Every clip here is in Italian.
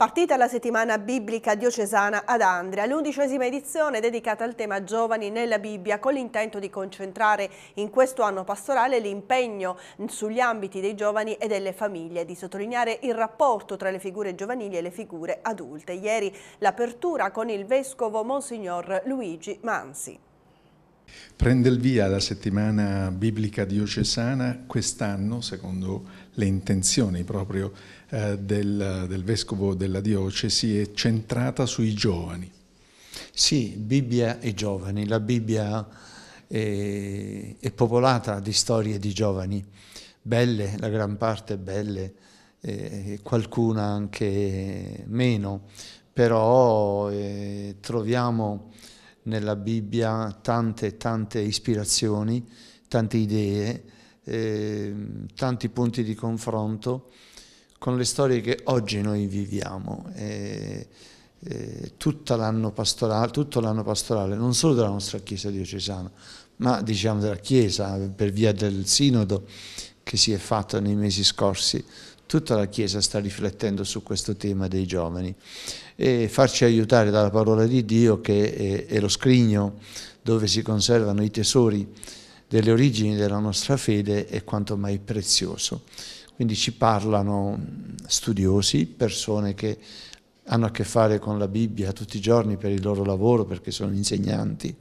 Partita la settimana biblica diocesana ad Andrea, l'undicesima edizione dedicata al tema giovani nella Bibbia con l'intento di concentrare in questo anno pastorale l'impegno sugli ambiti dei giovani e delle famiglie, di sottolineare il rapporto tra le figure giovanili e le figure adulte. Ieri l'apertura con il Vescovo Monsignor Luigi Mansi. Prende il via la settimana biblica diocesana quest'anno, secondo le intenzioni proprio eh, del, del vescovo della diocesi, è centrata sui giovani. Sì, Bibbia e giovani. La Bibbia è, è, popolata di storie di giovani, belle, la gran parte belle, eh, qualcuna anche meno, però eh, troviamo nella Bibbia tante, tante ispirazioni, tante idee, eh, tanti punti di confronto con le storie che oggi noi viviamo. Eh, tutto l'anno pastorale, pastorale, non solo della nostra Chiesa diocesana, ma diciamo della Chiesa per via del sinodo che si è fatto nei mesi scorsi, tutta la Chiesa sta riflettendo su questo tema dei giovani e farci aiutare dalla parola di Dio che è, è lo scrigno dove si conservano i tesori delle origini della nostra fede è quanto mai prezioso. Quindi ci parlano studiosi, persone che hanno a che fare con la Bibbia tutti i giorni per il loro lavoro, perché sono insegnanti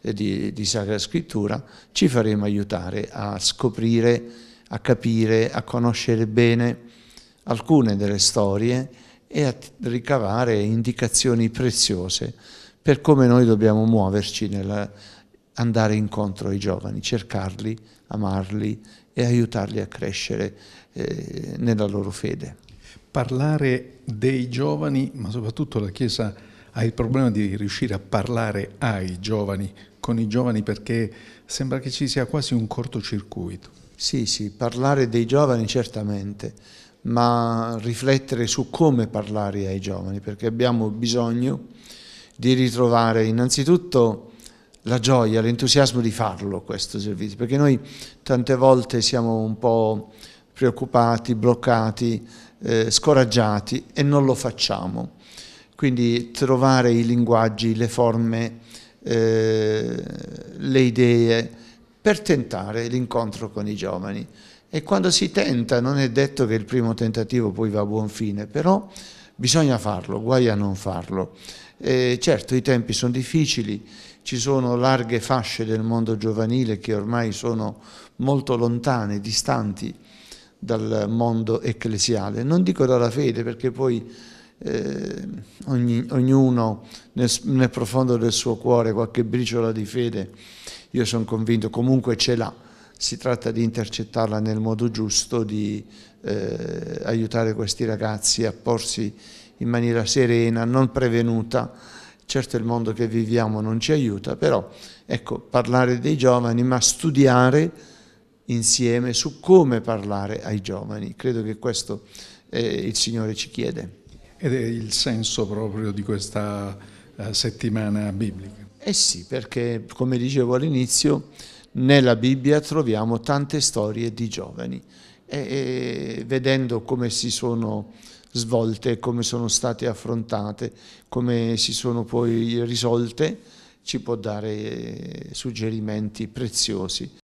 di, di Sacra Scrittura, ci faremo aiutare a scoprire a capire, a conoscere bene alcune delle storie e a ricavare indicazioni preziose per come noi dobbiamo muoverci nell'andare incontro ai giovani, cercarli, amarli e aiutarli a crescere eh, nella loro fede. Parlare dei giovani, ma soprattutto la Chiesa ha il problema di riuscire a parlare ai giovani, con i giovani, perché sembra che ci sia quasi un cortocircuito. Sì, sì, parlare dei giovani certamente, ma riflettere su come parlare ai giovani, perché abbiamo bisogno di ritrovare innanzitutto la gioia, l'entusiasmo di farlo questo servizio, perché noi tante volte siamo un po' preoccupati, bloccati, eh, scoraggiati e non lo facciamo. Quindi trovare i linguaggi, le forme, eh, le idee, per tentare l'incontro con i giovani. E quando si tenta non è detto che il primo tentativo poi va a buon fine, però bisogna farlo, guai a non farlo. Eh, certo i tempi sono difficili, ci sono larghe fasce del mondo giovanile che ormai sono molto lontane, distanti dal mondo ecclesiale, non dico dalla fede perché poi eh, ogni, ognuno nel, nel, profondo del suo cuore qualche briciola di fede, io sono convinto comunque ce l'ha, si tratta di intercettarla nel modo giusto, di eh, aiutare questi ragazzi a porsi in maniera serena, non prevenuta. Certo il mondo che viviamo non ci aiuta, però ecco, parlare dei giovani, ma studiare insieme su come parlare ai giovani. Credo che questo eh, il Signore ci chiede ed è il senso proprio di questa eh, settimana biblica. Eh sì, perché come dicevo all'inizio, nella Bibbia troviamo tante storie di giovani e, e vedendo come si sono svolte, come sono state affrontate, come si sono poi risolte, ci può dare eh, suggerimenti preziosi.